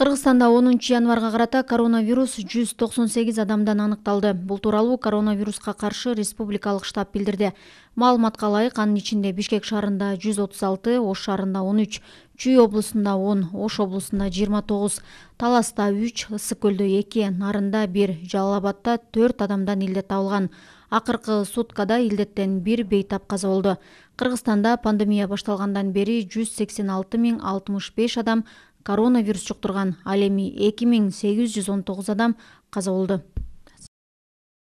кыргызстанда онунчу январга карата коронавирус жүз токсон сегиз адамдан аныкталды бул тууралуу коронавируска каршы республикалык штаб билдирди маалыматка ылайык анын ичинде бишкек шаарында жүз отуз алты ош шаарында он үч чүй облусунда он ош облусунда жыйырма тогуз таласта үч ысык көлдө эки нарында бир жалал абадта төрт адамдан илдет табылган акыркы суткада илдеттен бир бейтап каза болду кыргызстанда пандемия башталгандан бери жүз сексен алты миң алтымыш беш адам коронавирус жұқтырған ал эми эки миң сегиз жүз он тогуз адам каза болду